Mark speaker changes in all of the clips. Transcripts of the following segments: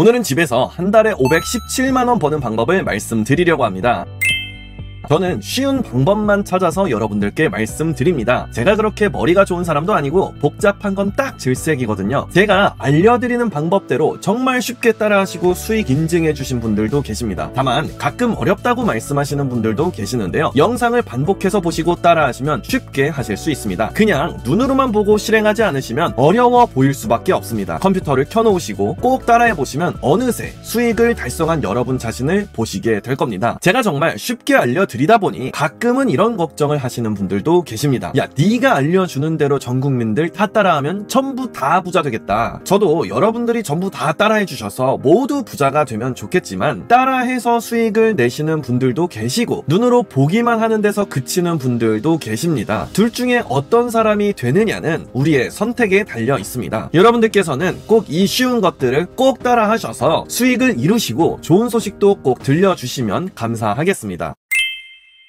Speaker 1: 오늘은 집에서 한 달에 517만원 버는 방법을 말씀드리려고 합니다. 저는 쉬운 방법만 찾아서 여러분들께 말씀드립니다. 제가 그렇게 머리가 좋은 사람도 아니고 복잡한 건 딱 질색이거든요. 제가 알려드리는 방법대로 정말 쉽게 따라하시고 수익 인증해주신 분들도 계십니다. 다만 가끔 어렵다고 말씀하시는 분들도 계시는데요. 영상을 반복해서 보시고 따라하시면 쉽게 하실 수 있습니다. 그냥 눈으로만 보고 실행하지 않으시면 어려워 보일 수밖에 없습니다. 컴퓨터를 켜놓으시고 꼭 따라해보시면 어느새 수익을 달성한 여러분 자신을 보시게 될 겁니다. 제가 정말 쉽게 알려드리 들이다 보니 가끔은 이런 걱정을 하시는 분들도 계십니다. 야 네가 알려주는 대로 전 국민들 다 따라하면 전부 다 부자 되겠다. 저도 여러분들이 전부 다 따라해 주셔서 모두 부자가 되면 좋겠지만 따라해서 수익을 내시는 분들도 계시고 눈으로 보기만 하는 데서 그치는 분들도 계십니다. 둘 중에 어떤 사람이 되느냐는 우리의 선택에 달려 있습니다. 여러분들께서는 꼭 이 쉬운 것들을 꼭 따라 하셔서 수익을 이루시고 좋은 소식도 꼭 들려주시면 감사하겠습니다.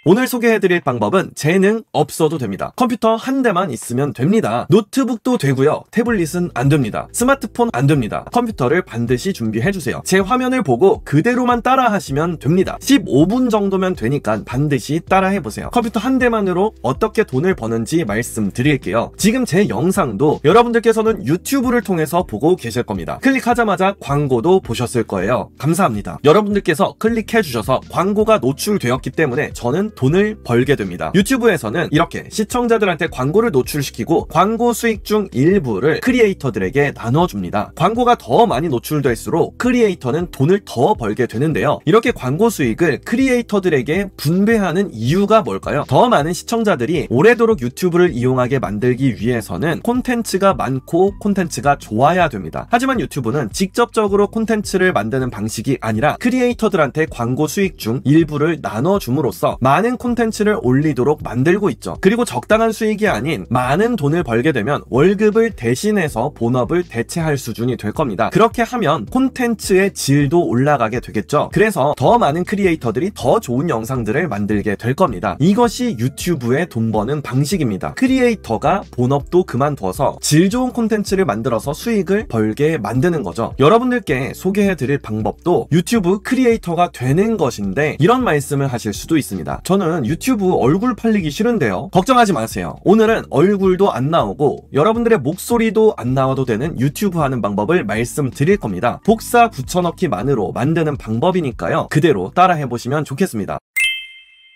Speaker 1: 오늘 소개해드릴 방법은 재능 없어도 됩니다. 컴퓨터 한 대만 있으면 됩니다. 노트북도 되고요. 태블릿은 안 됩니다. 스마트폰 안 됩니다. 컴퓨터를 반드시 준비해주세요. 제 화면을 보고 그대로만 따라 하시면 됩니다. 15분 정도면 되니까 반드시 따라 해보세요. 컴퓨터 한 대만으로 어떻게 돈을 버는지 말씀드릴게요. 지금 제 영상도 여러분들께서는 유튜브를 통해서 보고 계실 겁니다. 클릭하자마자 광고도 보셨을 거예요. 감사합니다. 여러분들께서 클릭해주셔서 광고가 노출되었기 때문에 저는 돈을 벌게 됩니다. 유튜브에서는 이렇게 시청자들한테 광고를 노출시키고 광고 수익 중 일부를 크리에이터들에게 나눠줍니다. 광고가 더 많이 노출될수록 크리에이터는 돈을 더 벌게 되는데요. 이렇게 광고 수익을 크리에이터들에게 분배하는 이유가 뭘까요? 더 많은 시청자들이 오래도록 유튜브를 이용하게 만들기 위해서는 콘텐츠가 많고 콘텐츠가 좋아야 됩니다. 하지만 유튜브는 직접적으로 콘텐츠를 만드는 방식이 아니라 크리에이터들한테 광고 수익 중 일부를 나눠줌으로써 많은 많은 콘텐츠를 올리도록 만들고 있죠. 그리고 적당한 수익이 아닌 많은 돈을 벌게 되면 월급을 대신해서 본업을 대체할 수준이 될 겁니다. 그렇게 하면 콘텐츠의 질도 올라가게 되겠죠. 그래서 더 많은 크리에이터들이 더 좋은 영상들을 만들게 될 겁니다. 이것이 유튜브의 돈 버는 방식입니다. 크리에이터가 본업도 그만둬서질 좋은 콘텐츠를 만들어서 수익을 벌게 만드는 거죠. 여러분들께 소개해드릴 방법도 유튜브 크리에이터가 되는 것인데 이런 말씀을 하실 수도 있습니다. 저는 유튜브 얼굴 팔리기 싫은데요. 걱정하지 마세요. 오늘은 얼굴도 안 나오고 여러분들의 목소리도 안 나와도 되는 유튜브 하는 방법을 말씀드릴 겁니다. 복사 붙여넣기만으로 만드는 방법이니까요. 그대로 따라해보시면 좋겠습니다.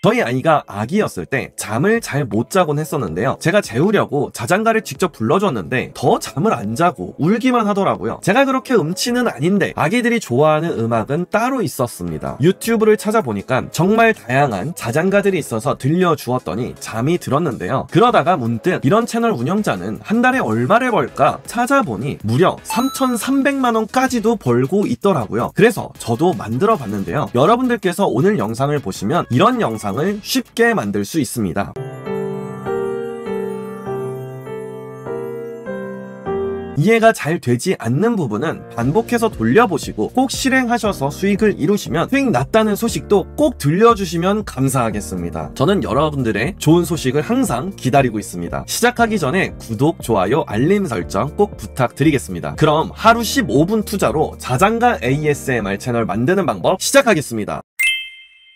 Speaker 1: 저희 아이가 아기였을 때 잠을 잘 못 자곤 했었는데요. 제가 재우려고 자장가를 직접 불러줬는데 더 잠을 안 자고 울기만 하더라고요. 제가 그렇게 음치는 아닌데 아기들이 좋아하는 음악은 따로 있었습니다. 유튜브를 찾아보니까 정말 다양한 자장가들이 있어서 들려주었더니 잠이 들었는데요. 그러다가 문득 이런 채널 운영자는 한 달에 얼마를 벌까 찾아보니 무려 3,300만원까지도 벌고 있더라고요. 그래서 저도 만들어 봤는데요. 여러분들께서 오늘 영상을 보시면 이런 영상 영상을 쉽게 만들 수 있습니다. 이해가 잘 되지 않는 부분은 반복해서 돌려보시고 꼭 실행하셔서 수익을 이루시면 수익 났다는 소식도 꼭 들려주시면 감사하겠습니다. 저는 여러분들의 좋은 소식을 항상 기다리고 있습니다. 시작하기 전에 구독, 좋아요, 알림 설정 꼭 부탁드리겠습니다. 그럼 하루 15분 투자로 자장가 ASMR 채널 만드는 방법 시작하겠습니다.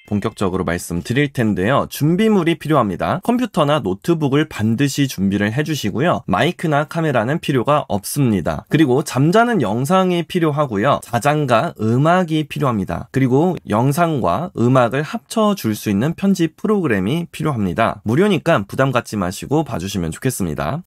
Speaker 1: 본격적으로 말씀드릴 텐데요. 준비물이 필요합니다. 컴퓨터나 노트북을 반드시 준비를 해주시고요. 마이크나 카메라는 필요가 없습니다. 그리고 잠자는 영상이 필요하고요. 자장과 음악이 필요합니다. 그리고 영상과 음악을 합쳐줄 수 있는 편집 프로그램이 필요합니다. 무료니까 부담 갖지 마시고 봐주시면 좋겠습니다.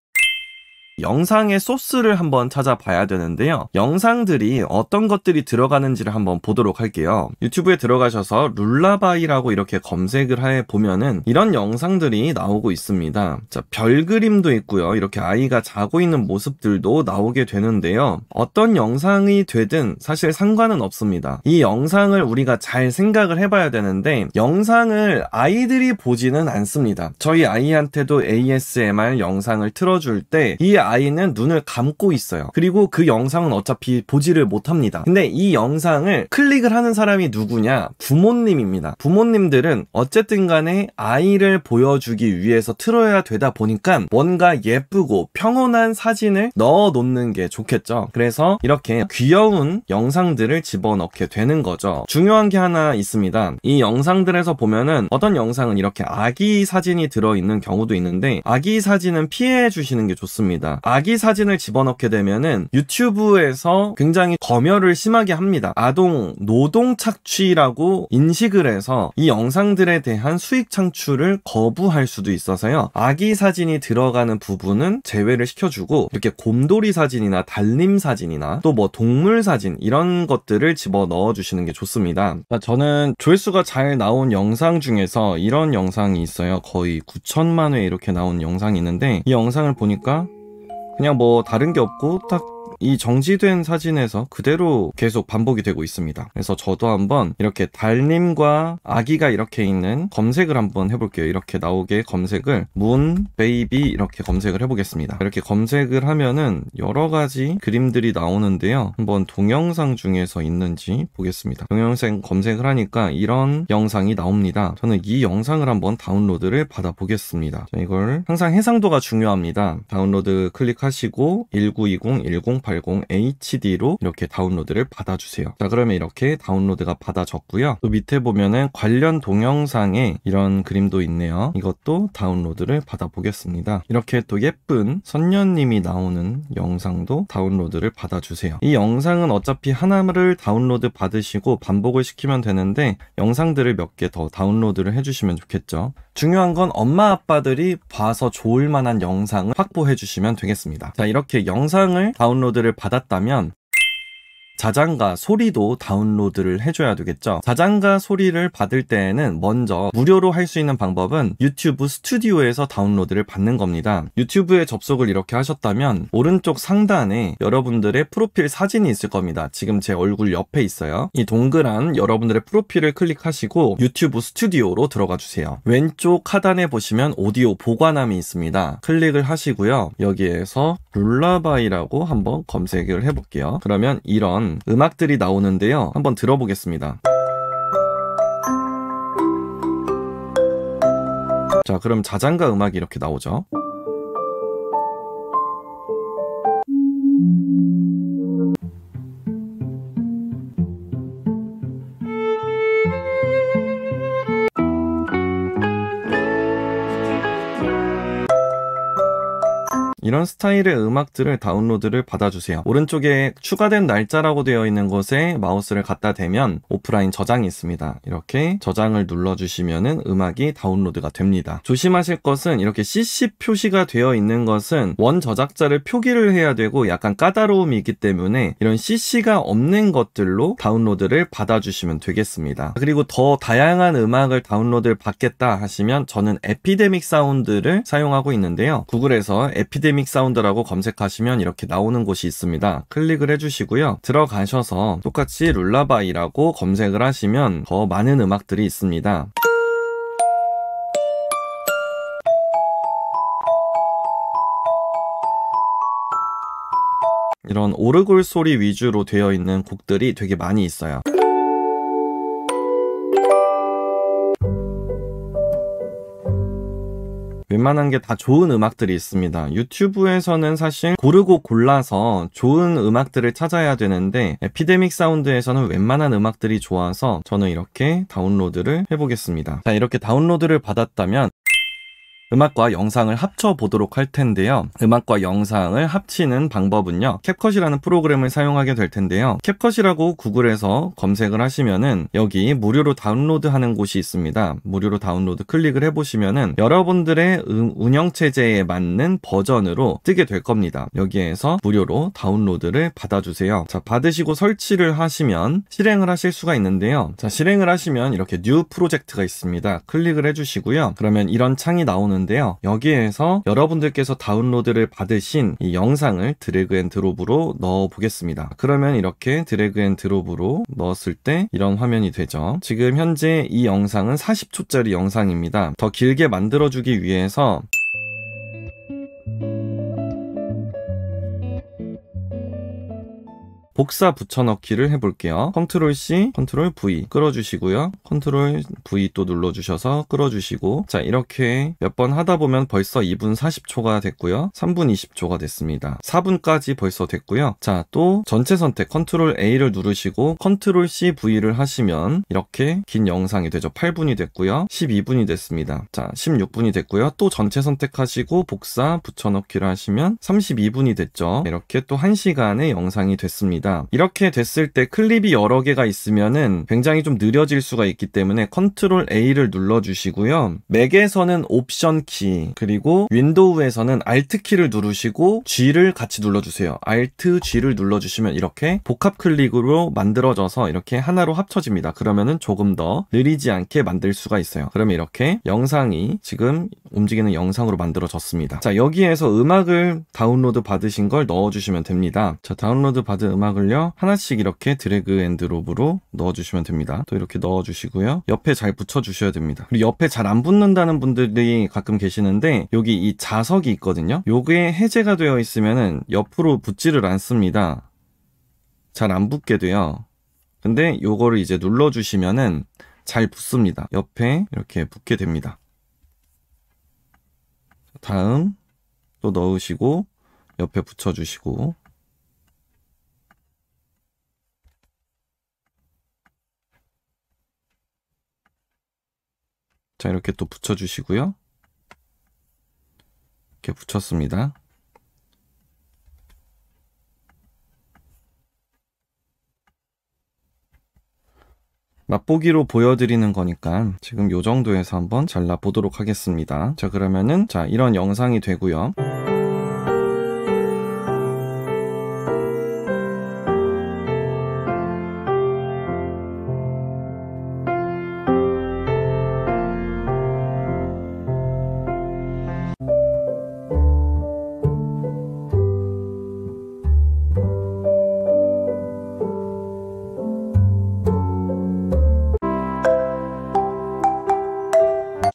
Speaker 1: 영상의 소스를 한번 찾아봐야 되는데요. 영상들이 어떤 것들이 들어가는지를 한번 보도록 할게요. 유튜브에 들어가셔서 룰라바이라고 이렇게 검색을 해 보면은 이런 영상들이 나오고 있습니다. 자, 별 그림도 있고요. 이렇게 아이가 자고 있는 모습들도 나오게 되는데요. 어떤 영상이 되든 사실 상관은 없습니다. 이 영상을 우리가 잘 생각을 해봐야 되는데 영상을 아이들이 보지는 않습니다. 저희 아이한테도 ASMR 영상을 틀어줄 때이이 아이는 눈을 감고 있어요. 그리고 그 영상은 어차피 보지를 못합니다. 근데 이 영상을 클릭을 하는 사람이 누구냐? 부모님입니다. 부모님들은 어쨌든 간에 아이를 보여주기 위해서 틀어야 되다 보니까 뭔가 예쁘고 평온한 사진을 넣어 놓는 게 좋겠죠. 그래서 이렇게 귀여운 영상들을 집어넣게 되는 거죠. 중요한 게 하나 있습니다. 이 영상들에서 보면은 어떤 영상은 이렇게 아기 사진이 들어있는 경우도 있는데 아기 사진은 피해 주시는 게 좋습니다. 아기 사진을 집어넣게 되면은 유튜브에서 굉장히 검열을 심하게 합니다. 아동 노동 착취라고 인식을 해서 이 영상들에 대한 수익 창출을 거부할 수도 있어서요. 아기 사진이 들어가는 부분은 제외를 시켜주고 이렇게 곰돌이 사진이나 달님 사진이나 또 뭐 동물 사진 이런 것들을 집어넣어 주시는 게 좋습니다. 그러니까 저는 조회수가 잘 나온 영상 중에서 이런 영상이 있어요. 거의 9천만 회 이렇게 나온 영상이 있는데 이 영상을 보니까 그냥 뭐 다른 게 없고 딱이 정지된 사진에서 그대로 계속 반복이 되고 있습니다. 그래서 저도 한번 이렇게 달님과 아기가 이렇게 있는 검색을 한번 해볼게요. 이렇게 나오게 검색을 문, 베이비 이렇게 검색을 해보겠습니다. 이렇게 검색을 하면은 여러 가지 그림들이 나오는데요. 한번 동영상 중에서 있는지 보겠습니다. 동영상 검색을 하니까 이런 영상이 나옵니다. 저는 이 영상을 한번 다운로드를 받아보겠습니다. 이걸 항상 해상도가 중요합니다. 다운로드 클릭하시고 1920 108 1 0 0 h d 로 이렇게 다운로드를 받아주세요. 자 그러면 이렇게 다운로드가 받아졌고요. 또 밑에 보면은 관련 동영상에 이런 그림도 있네요. 이것도 다운로드를 받아보겠습니다. 이렇게 또 예쁜 선녀님이 나오는 영상도 다운로드를 받아주세요. 이 영상은 어차피 하나를 다운로드 받으시고 반복을 시키면 되는데 영상들을 몇 개 더 다운로드를 해주시면 좋겠죠. 중요한 건 엄마 아빠들이 봐서 좋을 만한 영상을 확보해 주시면 되겠습니다. 자 이렇게 영상을 다운로드 정보들을 받았다면 자장가 소리도 다운로드를 해줘야 되겠죠. 자장가 소리를 받을 때에는 먼저 무료로 할 수 있는 방법은 유튜브 스튜디오에서 다운로드를 받는 겁니다. 유튜브에 접속을 이렇게 하셨다면 오른쪽 상단에 여러분들의 프로필 사진이 있을 겁니다. 지금 제 얼굴 옆에 있어요. 이 동그란 여러분들의 프로필을 클릭하시고 유튜브 스튜디오로 들어가 주세요. 왼쪽 하단에 보시면 오디오 보관함이 있습니다. 클릭을 하시고요. 여기에서 룰라바이라고 한번 검색을 해볼게요. 그러면 이런 음악들이 나오는데요. 한번 들어보겠습니다. 자, 그럼 자장가 음악이 이렇게 나오죠. 이런 스타일의 음악들을 다운로드를 받아주세요. 오른쪽에 추가된 날짜라고 되어 있는 곳에 마우스를 갖다 대면 오프라인 저장이 있습니다. 이렇게 저장을 눌러주시면 음악이 다운로드가 됩니다. 조심하실 것은 이렇게 CC 표시가 되어 있는 것은 원 저작자를 표기를 해야 되고 약간 까다로움이 있기 때문에 이런 CC가 없는 것들로 다운로드를 받아주시면 되겠습니다. 그리고 더 다양한 음악을 다운로드를 받겠다 하시면 저는 에피데믹 사운드를 사용하고 있는데요. 구글에서 에피데믹 다이나믹 사운드라고 검색하시면 이렇게 나오는 곳이 있습니다. 클릭을 해주시고요. 들어가셔서 똑같이 룰라바이라고 검색을 하시면 더 많은 음악들이 있습니다. 이런 오르골 소리 위주로 되어 있는 곡들이 되게 많이 있어요. 웬만한 게 다 좋은 음악들이 있습니다. 유튜브에서는 사실 고르고 골라서 좋은 음악들을 찾아야 되는데 에피데믹 사운드에서는 웬만한 음악들이 좋아서 저는 이렇게 다운로드를 해보겠습니다. 자 이렇게 다운로드를 받았다면 음악과 영상을 합쳐 보도록 할 텐데요. 음악과 영상을 합치는 방법은요. 캡컷이라는 프로그램을 사용하게 될 텐데요. 캡컷이라고 구글에서 검색을 하시면은 여기 무료로 다운로드하는 곳이 있습니다. 무료로 다운로드 클릭을 해보시면은 여러분들의 음, 운영체제에 맞는 버전으로 뜨게 될 겁니다. 여기에서 무료로 다운로드를 받아주세요. 자, 받으시고 설치를 하시면 실행을 하실 수가 있는데요. 자, 실행을 하시면 이렇게 뉴 프로젝트가 있습니다. 클릭을 해주시고요. 그러면 이런 창이 나오는 있는데요. 여기에서 여러분들께서 다운로드를 받으신 이 영상을 드래그 앤 드롭으로 넣어 보겠습니다. 그러면 이렇게 드래그 앤 드롭으로 넣었을 때 이런 화면이 되죠. 지금 현재 이 영상은 40초짜리 영상입니다. 더 길게 만들어주기 위해서 복사 붙여넣기를 해볼게요. 컨트롤 C, 컨트롤 V 끌어주시고요. 컨트롤 V 또 눌러주셔서 끌어주시고 자 이렇게 몇 번 하다 보면 벌써 2분 40초가 됐고요. 3분 20초가 됐습니다. 4분까지 벌써 됐고요. 자 또 전체 선택 컨트롤 A를 누르시고 컨트롤 C, V를 하시면 이렇게 긴 영상이 되죠. 8분이 됐고요. 12분이 됐습니다. 자 16분이 됐고요. 또 전체 선택하시고 복사 붙여넣기를 하시면 32분이 됐죠. 이렇게 또 1시간의 영상이 됐습니다. 있습니다. 이렇게 됐을 때 클립이 여러 개가 있으면은 굉장히 좀 느려질 수가 있기 때문에 컨트롤 A를 눌러주시고요. 맥에서는 옵션 키 그리고 윈도우에서는 Alt 키를 누르시고 G를 같이 눌러주세요. Alt G를 눌러주시면 이렇게 복합 클릭으로 만들어져서 이렇게 하나로 합쳐집니다. 그러면은 조금 더 느리지 않게 만들 수가 있어요. 그러면 이렇게 영상이 지금 움직이는 영상으로 만들어졌습니다. 자 여기에서 음악을 다운로드 받으신 걸 넣어주시면 됩니다. 자 다운로드 받은 음악을 돌려 하나씩 이렇게 드래그 앤 드롭으로 넣어주시면 됩니다. 또 이렇게 넣어주시고요. 옆에 잘 붙여주셔야 됩니다. 그리고 옆에 잘 안 붙는다는 분들이 가끔 계시는데 여기 이 자석이 있거든요. 요게 해제가 되어 있으면 옆으로 붙지를 않습니다. 잘 안 붙게 돼요. 근데 요거를 이제 눌러주시면은 잘 붙습니다. 옆에 이렇게 붙게 됩니다. 다음 또 넣으시고 옆에 붙여주시고 자, 이렇게 또 붙여주시고요. 이렇게 붙였습니다. 맛보기로 보여드리는 거니까 지금 요 정도에서 한번 잘라보도록 하겠습니다. 자 그러면은 자 이런 영상이 되고요.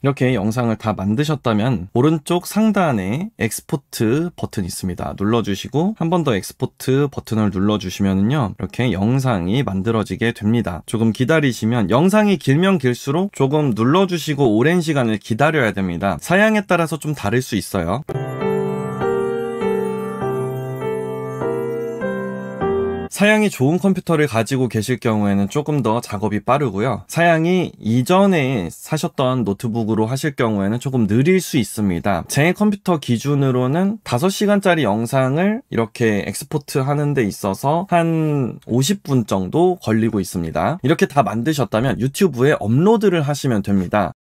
Speaker 1: 이렇게 영상을 다 만드셨다면 오른쪽 상단에 엑스포트 버튼 있습니다. 눌러주시고 한 번 더 엑스포트 버튼을 눌러주시면요 이렇게 영상이 만들어지게 됩니다. 조금 기다리시면 영상이 길면 길수록 조금 눌러주시고 오랜 시간을 기다려야 됩니다. 사양에 따라서 좀 다를 수 있어요. 사양이 좋은 컴퓨터를 가지고 계실 경우에는 조금 더 작업이 빠르고요. 사양이 이전에 사셨던 노트북으로 하실 경우에는 조금 느릴 수 있습니다. 제 컴퓨터 기준으로는 5시간짜리 영상을 이렇게 엑스포트 하는 데 있어서 한 50분 정도 걸리고 있습니다. 이렇게 다 만드셨다면 유튜브에 업로드를 하시면 됩니다.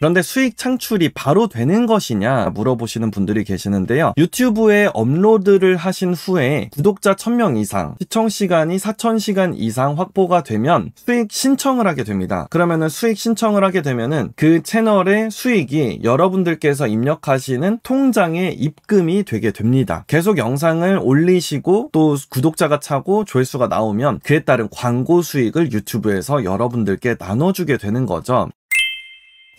Speaker 1: 그런데 수익 창출이 바로 되는 것이냐 물어보시는 분들이 계시는데요. 유튜브에 업로드를 하신 후에 구독자 1000명 이상, 시청 시간이 4000시간 이상 확보가 되면 수익 신청을 하게 됩니다. 그러면은 수익 신청을 하게 되면은 그 채널의 수익이 여러분들께서 입력하시는 통장에 입금이 되게 됩니다. 계속 영상을 올리시고 또 구독자가 차고 조회수가 나오면 그에 따른 광고 수익을 유튜브에서 여러분들께 나눠주게 되는 거죠.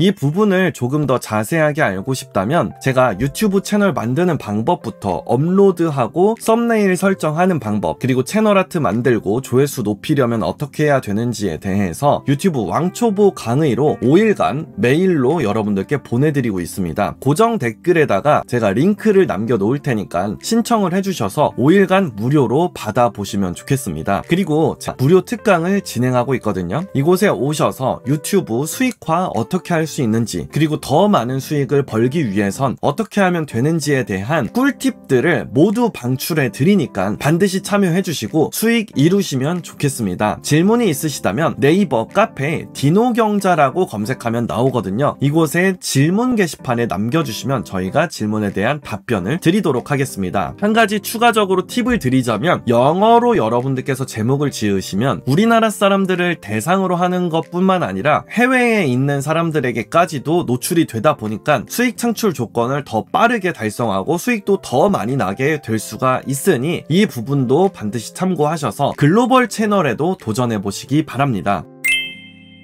Speaker 1: 이 부분을 조금 더 자세하게 알고 싶다면 제가 유튜브 채널 만드는 방법부터 업로드하고 썸네일 설정하는 방법 그리고 채널 아트 만들고 조회수 높이려면 어떻게 해야 되는지에 대해서 유튜브 왕초보 강의로 5일간 메일로 여러분들께 보내드리고 있습니다. 고정 댓글에다가 제가 링크를 남겨놓을 테니까 신청을 해주셔서 5일간 무료로 받아보시면 좋겠습니다. 그리고 무료 특강을 진행하고 있거든요. 이곳에 오셔서 유튜브 수익화 어떻게 할수 있는지 그리고 더 많은 수익을 벌기 위해선 어떻게 하면 되는지에 대한 꿀팁들을 모두 방출해 드리니까 반드시 참여해 주시고 수익 이루시면 좋겠습니다. 질문이 있으시다면 네이버 카페 디노경자라고 검색하면 나오거든요. 이곳에 질문 게시판에 남겨주시면 저희가 질문에 대한 답변을 드리도록 하겠습니다. 한 가지 추가적으로 팁을 드리자면 영어로 여러분들께서 제목을 지으시면 우리나라 사람들을 대상으로 하는 것뿐만 아니라 해외에 있는 사람들의 사람들에게까지도 노출이 되다 보니까 수익 창출 조건을 더 빠르게 달성하고 수익도 더 많이 나게 될 수가 있으니 이 부분도 반드시 참고하셔서 글로벌 채널에도 도전해 보시기 바랍니다.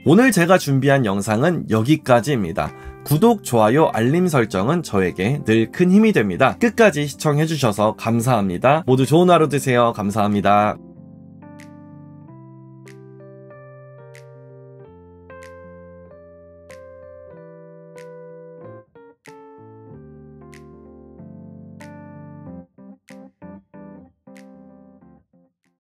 Speaker 1: 오늘 제가 준비한 영상은 여기까지입니다. 구독, 좋아요, 알림 설정은 저에게 늘 큰 힘이 됩니다. 끝까지 시청해주셔서 감사합니다. 모두 좋은 하루 되세요. 감사합니다.